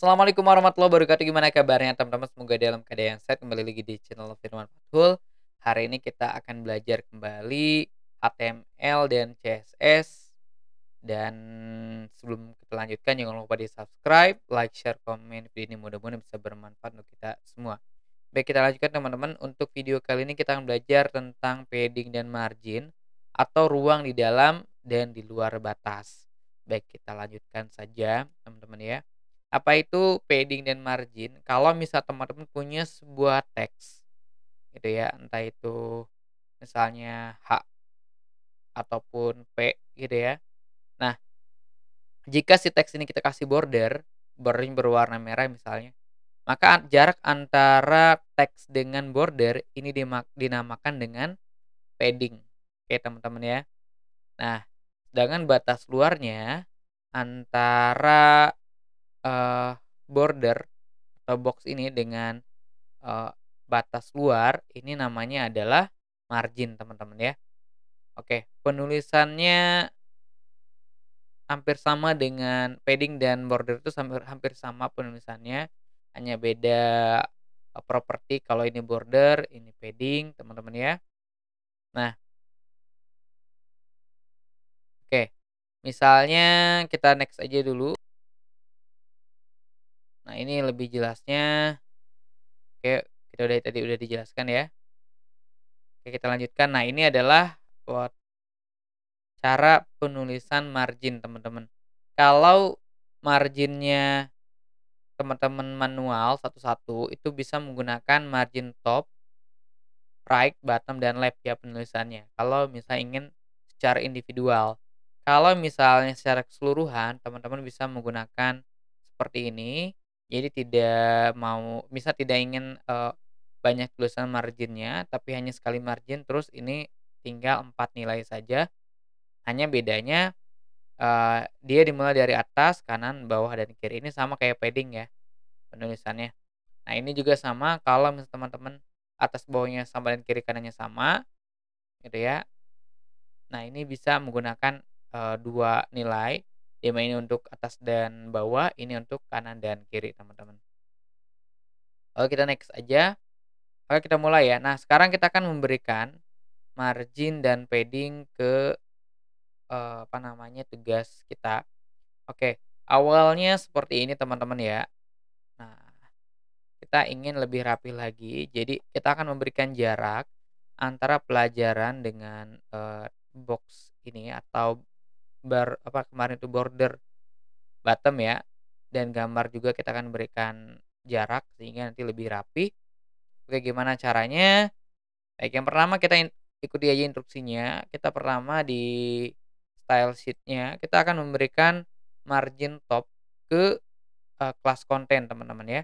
Assalamualaikum warahmatullahi wabarakatuh. Gimana kabarnya teman-teman? Semoga dalam keadaan sehat. Kembali lagi di channel Firman Fathul. Hari ini kita akan belajar kembali HTML dan CSS. Dan sebelum kita lanjutkan, jangan lupa di subscribe, like, share, komen video ini. Mudah-mudahan bisa bermanfaat untuk kita semua. Baik, kita lanjutkan teman-teman. Untuk video kali ini kita akan belajar tentang padding dan margin atau ruang di dalam dan di luar batas. Baik, kita lanjutkan saja teman-teman ya apa itu padding dan margin kalau misal teman-teman punya sebuah teks gitu ya entah itu misalnya H ataupun P gitu ya nah jika si teks ini kita kasih border beri berwarna merah misalnya maka jarak antara teks dengan border ini dinamakan dengan padding oke teman-teman ya nah dengan batas luarnya antara uh, border atau box ini dengan uh, batas luar ini namanya adalah margin teman-teman ya. Oke, penulisannya hampir sama dengan padding dan border itu hampir hampir sama penulisannya, hanya beda eh, properti kalau ini border, ini padding, teman-teman ya. Nah, oke. Misalnya kita next aja dulu. Nah, ini lebih jelasnya. Oke, kita udah tadi udah dijelaskan ya. Oke, kita lanjutkan. Nah, ini adalah buat cara penulisan margin, teman-teman. Kalau marginnya teman-teman manual satu-satu itu bisa menggunakan margin top, right, bottom, dan left ya penulisannya. Kalau misalnya ingin secara individual. Kalau misalnya secara keseluruhan, teman-teman bisa menggunakan seperti ini. Jadi tidak mau misal tidak ingin uh, banyak tulisan marginnya, tapi hanya sekali margin terus ini tinggal empat nilai saja. Hanya bedanya, uh, dia dimulai dari atas, kanan, bawah, dan kiri. Ini sama kayak padding ya penulisannya. Nah, ini juga sama kalau misal teman-teman atas bawahnya sama dan kiri kanannya sama gitu ya. Nah, ini bisa menggunakan, uh, dua nilai lima ini untuk atas dan bawah ini untuk kanan dan kiri teman-teman oke kita next aja oke kita mulai ya nah sekarang kita akan memberikan margin dan padding ke uh, apa namanya tugas kita oke awalnya seperti ini teman-teman ya nah kita ingin lebih rapi lagi jadi kita akan memberikan jarak antara pelajaran dengan uh, box ini atau bar apa kemarin itu border bottom ya dan gambar juga kita akan berikan jarak sehingga nanti lebih rapi oke gimana caranya baik yang pertama kita ikuti aja instruksinya kita pertama di style sheetnya kita akan memberikan margin top ke uh, kelas konten teman-teman ya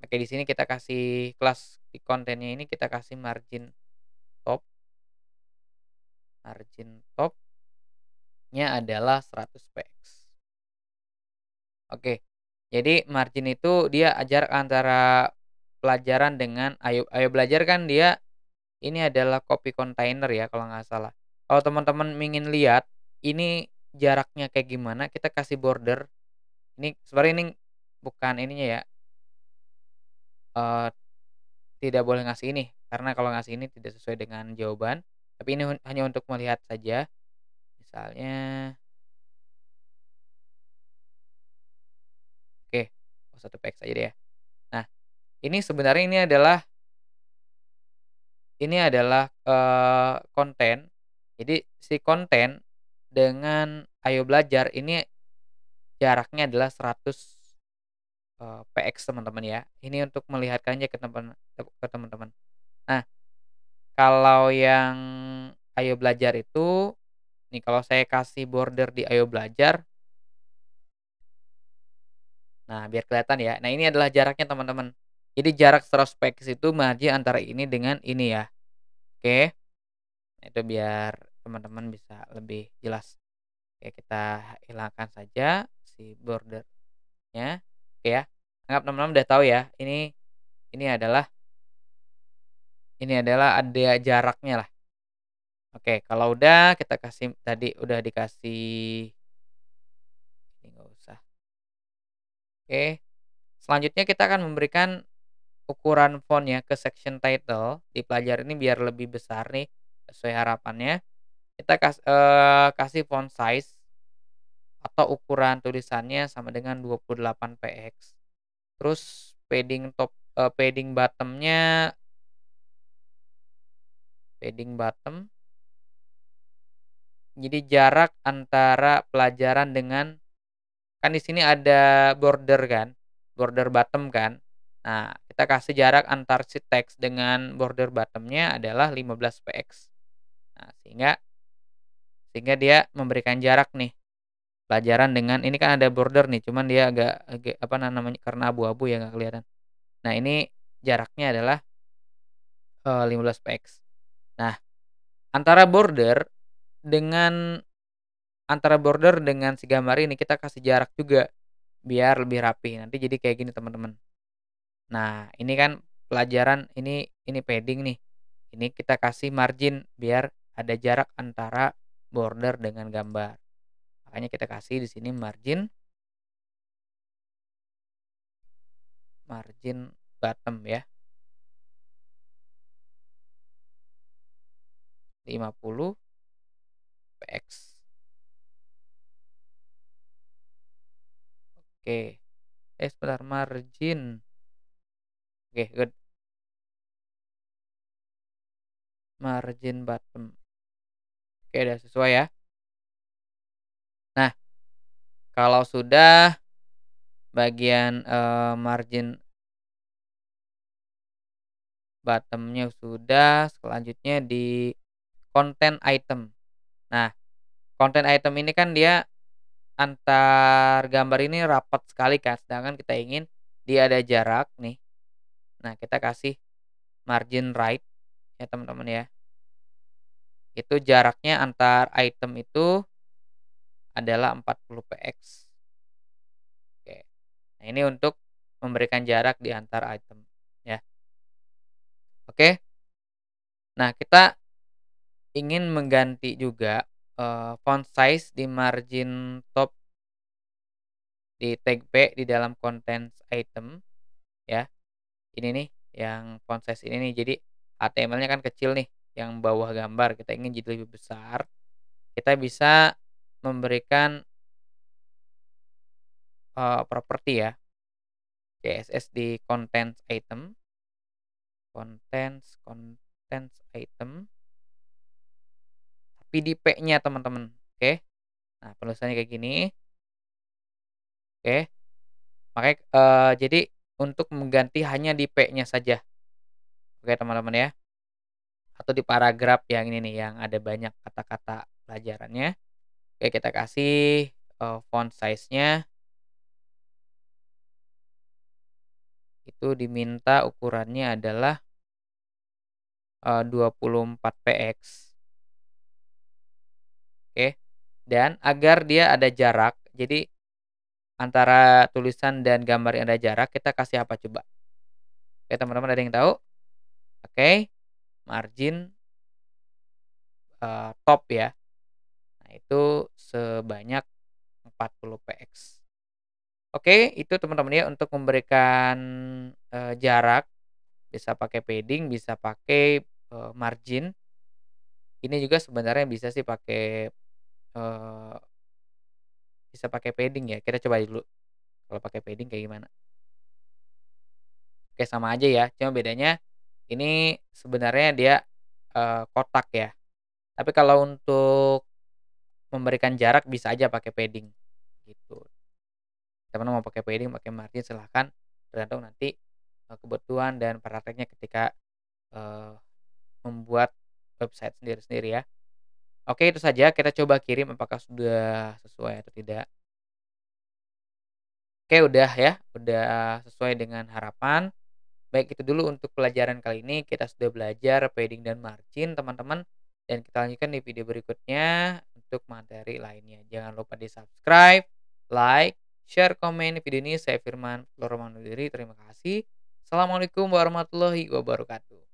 oke di sini kita kasih kelas di kontennya ini kita kasih margin top margin top nya adalah 100 px. Oke. Jadi margin itu dia ajar antara pelajaran dengan ayo ayo belajar kan dia ini adalah copy container ya kalau nggak salah. Kalau teman-teman ingin lihat ini jaraknya kayak gimana, kita kasih border. Ini sebenarnya ini bukan ininya ya. Uh, tidak boleh ngasih ini karena kalau ngasih ini tidak sesuai dengan jawaban. Tapi ini hanya untuk melihat saja. Misalnya Oke, oh, satu px aja deh ya. Nah, ini sebenarnya ini adalah ini adalah uh, konten. Jadi si konten dengan ayo belajar ini jaraknya adalah 100 px teman-teman ya. Ini untuk melihatkannya ke teman ke teman-teman. Nah, kalau yang ayo belajar itu Nih kalau saya kasih border di ayo belajar. Nah, biar kelihatan ya. Nah, ini adalah jaraknya teman-teman. Jadi jarak strauss itu margin antara ini dengan ini ya. Oke. Nah, itu biar teman-teman bisa lebih jelas. Oke, kita hilangkan saja si bordernya. Oke ya. Anggap teman-teman udah tahu ya. Ini ini adalah ini adalah ada jaraknya lah Oke, kalau udah kita kasih tadi udah dikasih ini nggak usah. Oke. Selanjutnya kita akan memberikan ukuran font ya ke section title di pelajar ini biar lebih besar nih sesuai harapannya. Kita kas, eh, kasih font size atau ukuran tulisannya sama dengan 28 px. Terus padding top eh, padding bottomnya padding bottom jadi jarak antara pelajaran dengan kan di sini ada border kan, border bottom kan. Nah, kita kasih jarak antar si teks dengan border bottomnya adalah 15 px. Nah, sehingga sehingga dia memberikan jarak nih pelajaran dengan ini kan ada border nih, cuman dia agak, agak apa namanya karena abu-abu ya nggak kelihatan. Nah, ini jaraknya adalah uh, 15 px. Nah, antara border dengan antara border dengan si gambar ini kita kasih jarak juga biar lebih rapi nanti jadi kayak gini teman-teman nah ini kan pelajaran ini ini padding nih ini kita kasih margin biar ada jarak antara border dengan gambar makanya kita kasih di sini margin margin bottom ya 50 px oke eh sebentar margin oke good margin bottom oke udah sesuai ya nah kalau sudah bagian uh, margin bottomnya sudah selanjutnya di content item Nah, konten item ini kan dia antar gambar ini rapat sekali kan, sedangkan kita ingin dia ada jarak nih. Nah, kita kasih margin right ya teman-teman ya. Itu jaraknya antar item itu adalah 40 px. Oke. Nah, ini untuk memberikan jarak di antar item ya. Oke. Nah, kita ingin mengganti juga, uh, font size di margin top di tag B di dalam contents item, ya. Ini nih yang font size ini nih, jadi HTML-nya kan kecil nih, yang bawah gambar kita ingin jadi lebih besar, kita bisa memberikan uh, properti ya, CSS di contents item, contents contents item PDP-nya teman-teman. Oke. Nah, penulisannya kayak gini. Oke. Makanya uh, jadi untuk mengganti hanya di P-nya saja. Oke, teman-teman ya. Atau di paragraf yang ini nih yang ada banyak kata-kata pelajarannya. Oke, kita kasih uh, font size-nya itu diminta ukurannya adalah eh, uh, 24px. Oke. Dan agar dia ada jarak, jadi antara tulisan dan gambar yang ada jarak, kita kasih apa coba? Oke, teman-teman ada yang tahu? Oke. Margin uh, top ya. Nah, itu sebanyak 40 px. Oke, itu teman-teman ya untuk memberikan uh, jarak bisa pakai padding, bisa pakai uh, margin. Ini juga sebenarnya bisa sih pakai uh, bisa pakai padding ya, kita coba dulu, kalau pakai padding kayak gimana. Oke sama aja ya, cuma bedanya ini sebenarnya dia, uh, kotak ya. Tapi kalau untuk memberikan jarak bisa aja pakai padding, gitu. Teman mau pakai padding, pakai margin silahkan, tergantung nanti, uh, kebutuhan dan prakteknya ketika, uh, membuat website sendiri-sendiri ya. Oke, itu saja. Kita coba kirim apakah sudah sesuai atau tidak. Oke, udah ya. Udah sesuai dengan harapan. Baik, itu dulu untuk pelajaran kali ini. Kita sudah belajar padding dan margin, teman-teman. Dan kita lanjutkan di video berikutnya untuk materi lainnya. Jangan lupa di subscribe, like, share, komen video ini. Saya Firman Loroman Diri. Terima kasih. Assalamualaikum warahmatullahi wabarakatuh.